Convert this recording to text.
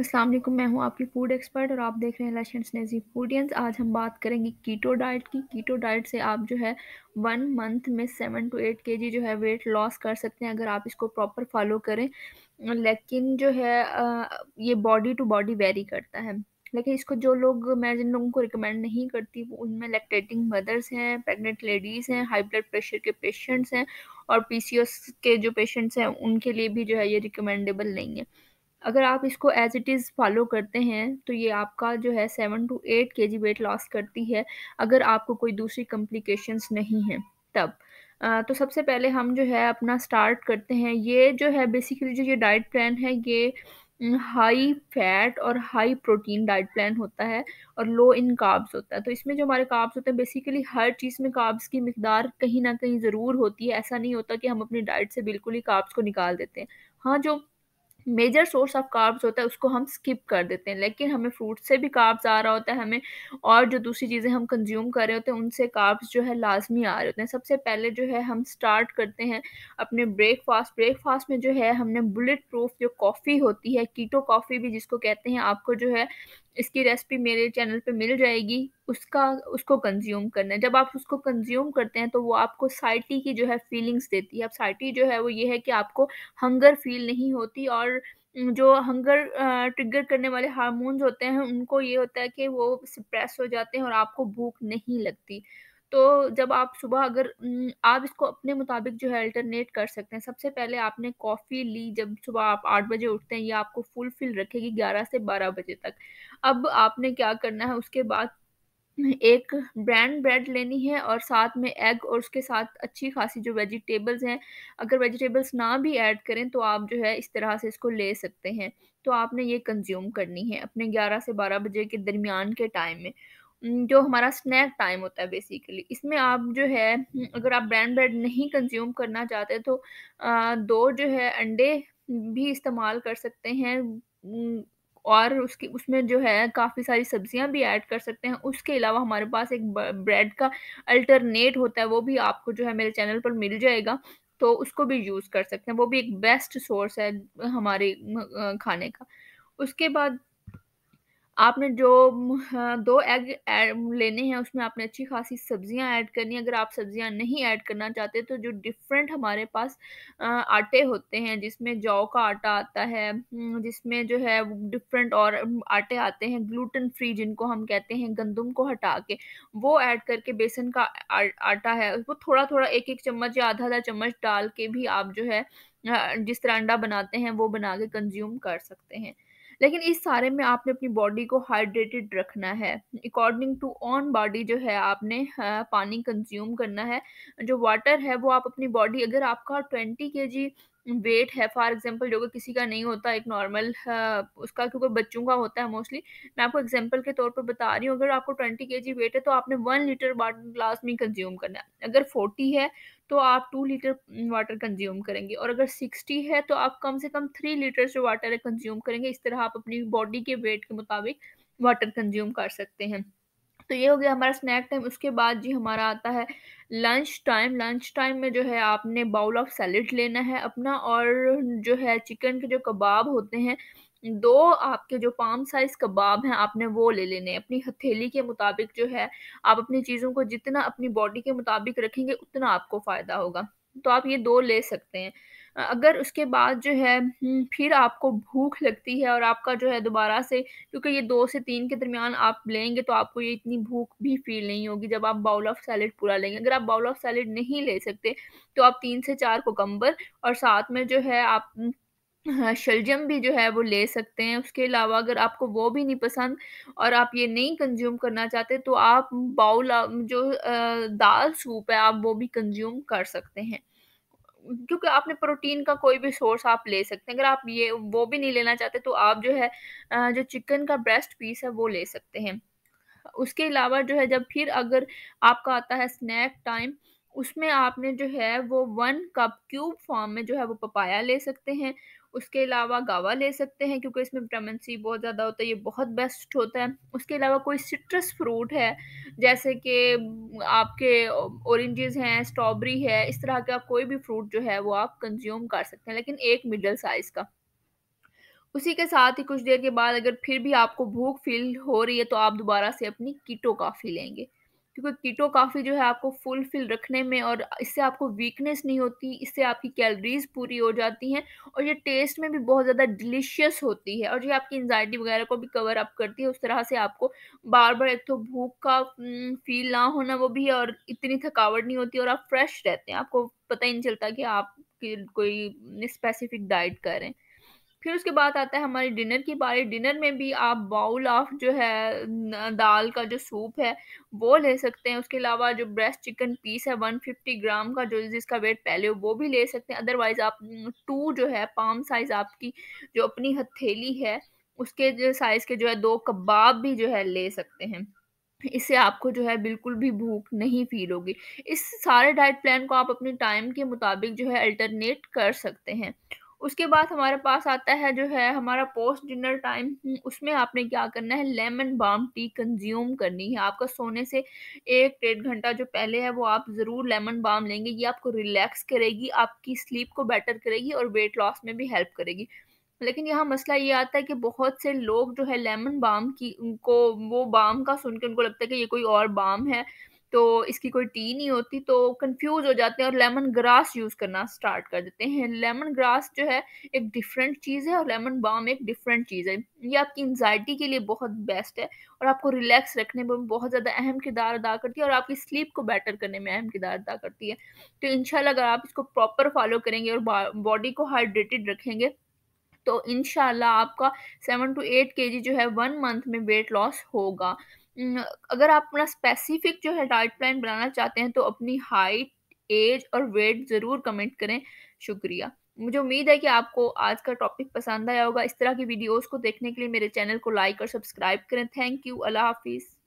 अस्सलाम वालेकुम मैं हूं आपकी फूड एक्सपर्ट और आप देख रहे हैं लशन स्नेजी फूडियंस आज हम बात करेंगे कीटो डाइट की कीटो डाइट से आप जो है वन मंथ में seven to eight K G जो है वेट लॉस कर सकते हैं अगर आप इसको प्रॉपर फॉलो करें लेकिन जो है ये बॉडी टू बॉडी वेरी करता है लेकिन इसको जो लोग मैं जिन लोगों को रिकमेंड नहीं करती वो उनमें लैक्टेटिंग मदर्स हैं प्रेग्नेंट लेडीज़ हैं हाई ब्लड प्रेशर के पेशेंट्स हैं और पीसीओएस के जो पेशेंट्स हैं उनके लिए भी जो है ये रिकमेंडेबल नहीं है अगर आप इसको एज इट इज़ फॉलो करते हैं तो ये आपका जो है seven to eight K G weight loss करती है अगर आपको कोई दूसरी कम्प्लिकेशंस नहीं हैं तब आ, तो सबसे पहले हम जो है अपना स्टार्ट करते हैं ये जो है बेसिकली जो ये डाइट प्लान है ये हाई फैट और हाई प्रोटीन डाइट प्लान होता है और लो इन काब्स होता है तो इसमें जो हमारे काब्स होते हैं बेसिकली हर चीज़ में काब्स की मकदार कहीं ना कहीं ज़रूर होती है ऐसा नहीं होता कि हम अपनी डाइट से बिल्कुल ही काब्स को निकाल देते हैं हाँ जो मेजर सोर्स ऑफ कार्ब्स होता है उसको हम स्किप कर देते हैं लेकिन हमें फ्रूट से भी कार्ब्स आ रहा होता है हमें और जो दूसरी चीज़ें हम कंज्यूम कर रहे होते हैं उनसे कार्ब्स जो है लाजमी आ रहे होते हैं सबसे पहले जो है हम स्टार्ट करते हैं अपने ब्रेकफास्ट ब्रेकफास्ट में जो है हमने बुलेट प्रूफ जो कॉफ़ी होती है कीटो कॉफ़ी भी जिसको कहते हैं आपको जो है इसकी रेसिपी मेरे चैनल पे मिल जाएगी उसका उसको कंज्यूम करना है जब आप उसको कंज्यूम करते हैं तो वो आपको साइटी की जो है फीलिंग्स देती है अब साइटी जो है वो ये है कि आपको हंगर फील नहीं होती और जो हंगर ट्रिगर करने वाले हारमोन्स होते हैं उनको ये होता है कि वो सप्रेस हो जाते हैं और आपको भूख नहीं लगती तो जब आप सुबह अगर आप इसको अपने मुताबिक जो है अल्टरनेट कर सकते हैं सबसे पहले आपने कॉफ़ी ली जब सुबह आप आठ बजे उठते हैं ये आपको फुल फिल रखेगी ग्यारह से बारह बजे तक अब आपने क्या करना है उसके बाद एक ब्रांड ब्रेड लेनी है और साथ में एग और उसके साथ अच्छी खासी जो वेजिटेबल्स हैं अगर वेजिटेबल्स ना भी ऐड करें तो आप जो है इस तरह से इसको ले सकते हैं तो आपने ये कंज्यूम करनी है अपने 11 से 12 बजे के दरमियान के टाइम में जो हमारा स्नैक टाइम होता है बेसिकली इसमें आप जो है अगर आप ब्रांड ब्रेड नहीं कंज्यूम करना चाहते तो दो जो है अंडे भी इस्तेमाल कर सकते हैं और उसकी उसमें जो है काफ़ी सारी सब्जियां भी ऐड कर सकते हैं उसके अलावा हमारे पास एक ब्रेड का अल्टरनेट होता है वो भी आपको जो है मेरे चैनल पर मिल जाएगा तो उसको भी यूज़ कर सकते हैं वो भी एक बेस्ट सोर्स है हमारे खाने का उसके बाद आपने जो हाँ, दो एग लेने हैं उसमें आपने अच्छी खासी सब्जियां ऐड करनी है अगर आप सब्जियां नहीं ऐड करना चाहते तो जो डिफरेंट हमारे पास आटे होते हैं जिसमें जौ का आटा आता है जिसमें जो है डिफरेंट और आटे आते हैं ग्लूटन फ्री जिनको हम कहते हैं गंदम को हटा के वो ऐड करके बेसन का आटा है उसको थोड़ा थोड़ा एक एक चम्मच या आधा आधा चम्मच डाल के भी आप जो है जिस तरह अंडा बनाते हैं वो बना के कंज्यूम कर सकते हैं लेकिन इस सारे में आपने अपनी बॉडी को हाइड्रेटेड रखना है अकॉर्डिंग टू ऑन बॉडी जो है आपने पानी कंज्यूम करना है जो वाटर है वो आप अपनी बॉडी अगर आपका ट्वेंटी के जी वेट है फॉर एग्जांपल जो कि किसी का नहीं होता एक नॉर्मल उसका क्योंकि बच्चों का होता है मोस्टली मैं आपको एग्जांपल के तौर पर बता रही हूँ अगर आपको ट्वेंटी के वेट है तो आपने वन लीटर वाटर ग्लास में कंज्यूम करना है अगर फोर्टी है तो आप टू लीटर वाटर कंज्यूम करेंगे और अगर सिक्सटी है तो आप कम से कम थ्री लीटर जो वाटर है कंज्यूम करेंगे इस तरह आप अपनी बॉडी के वेट के मुताबिक वाटर कंज्यूम कर सकते हैं तो ये हो गया हमारा स्नैक टाइम उसके बाद जी हमारा आता है लंच टाइम लंच टाइम में जो है आपने बाउल ऑफ सैलड लेना है अपना और जो है चिकन के जो कबाब होते हैं दो आपके जो पाम साइज कबाब हैं आपने वो ले लेने अपनी हथेली के मुताबिक जो है आप अपनी चीज़ों को जितना अपनी बॉडी के मुताबिक रखेंगे उतना आपको फ़ायदा होगा तो आप ये दो ले सकते हैं अगर उसके बाद जो है हम्म, फिर आपको भूख लगती है और आपका जो है दोबारा से क्योंकि ये दो से तीन के दरमियान आप लेंगे तो आपको ये इतनी भूख भी फील नहीं होगी जब आप बाउल ऑफ सैलड पूरा लेंगे अगर आप बाउल ऑफ सैलड नहीं ले सकते तो आप तीन से चार कोकम्बर और साथ में जो है आप हम्म, शलजम भी जो है वो ले सकते हैं उसके अलावा अगर आपको वो भी नहीं पसंद और आप ये नहीं कंज्यूम करना चाहते तो आप बाउल जो दाल सूप है आप वो भी कंज्यूम कर सकते हैं क्योंकि आपने प्रोटीन का कोई भी सोर्स आप ले सकते हैं अगर आप ये वो भी नहीं लेना चाहते तो आप जो है जो चिकन का ब्रेस्ट पीस है वो ले सकते हैं उसके अलावा जो है जब फिर अगर आपका आता है स्नैक टाइम उसमें आपने जो है वो वन कप क्यूब फॉर्म में जो है वो पपाया ले सकते हैं उसके अलावा गावा ले सकते हैं क्योंकि इसमें विटामिन सी बहुत ज़्यादा होता है ये बहुत बेस्ट होता है उसके अलावा कोई सिट्रस फ्रूट है जैसे कि आपके औरेंजेस हैं स्ट्रॉबेरी है इस तरह का कोई भी फ्रूट जो है वो आप कंज्यूम कर सकते हैं लेकिन एक मिडल साइज़ का उसी के साथ ही कुछ देर के बाद अगर फिर भी आपको भूख फील हो रही है तो आप दोबारा से अपनी कीटो काफ़ी लेंगे क्योंकि कीटो काफ़ी जो है आपको फुलफिल रखने में और इससे आपको वीकनेस नहीं होती इससे आपकी कैलोरीज पूरी हो जाती हैं और ये टेस्ट में भी बहुत ज़्यादा डिलीशियस होती है और ये आपकी एनजाइटी वगैरह को भी कवर अप करती है उस तरह से आपको बार बार एक तो भूख का फील हम्म, ना होना वो भी है और इतनी थकावट नहीं होती और आप फ्रेश रहते हैं आपको पता ही नहीं चलता कि आप कोई स्पेसिफिक डाइट करें फिर उसके बाद आता है हमारी डिनर की बारी डिनर में भी आप बाउल ऑफ जो है दाल का जो सूप है वो ले सकते हैं उसके अलावा जो ब्रेस्ट चिकन पीस है 150 ग्राम का जो जिसका वेट पहले हो वो भी ले सकते हैं अदरवाइज़ आप टू जो है पाम साइज़ आपकी जो अपनी हथेली है उसके साइज़ के जो है दो कबाब भी जो है ले सकते हैं इससे आपको जो है बिल्कुल भी भूख नहीं फील होगी इस सारे डाइट प्लान को आप अपने टाइम के मुताबिक जो है अल्टरनेट कर सकते हैं उसके बाद हमारे पास आता है जो है हमारा पोस्ट डिनर टाइम उसमें आपने क्या करना है लेमन बाम टी कंज्यूम करनी है आपका सोने से एक डेढ़ घंटा जो पहले है वो आप ज़रूर लेमन बाम लेंगे ये आपको रिलैक्स करेगी आपकी स्लीप को बेटर करेगी और वेट लॉस में भी हेल्प करेगी लेकिन यहाँ मसला ये आता है कि बहुत से लोग जो है लेमन बाम की उनको वो बाम का सुन के उनको लगता है कि ये कोई और बाम है तो इसकी कोई टी नहीं होती तो कंफ्यूज हो जाते हैं और लेमन ग्रास यूज़ करना स्टार्ट कर देते हैं लेमन ग्रास जो है एक डिफरेंट चीज़ है और लेमन बाम एक डिफरेंट चीज़ है ये आपकी एनजाइटी के लिए बहुत बेस्ट है और आपको रिलैक्स रखने में बहुत ज़्यादा अहम किरदार अदा करती है और आपकी स्लीप को बेटर करने में अहम किरदार अदा करती है तो इनशाला अगर आप इसको प्रॉपर फॉलो करेंगे और बॉडी को हाइड्रेटेड रखेंगे तो इनशाला आपका seven to eight K G है वन मंथ में वेट लॉस होगा अगर आप अपना स्पेसिफिक जो है डाइट प्लान बनाना चाहते हैं तो अपनी हाइट एज और वेट ज़रूर कमेंट करें शुक्रिया मुझे उम्मीद है कि आपको आज का टॉपिक पसंद आया होगा इस तरह की वीडियोस को देखने के लिए मेरे चैनल को लाइक और सब्सक्राइब करें थैंक यू अल्लाह हाफिज़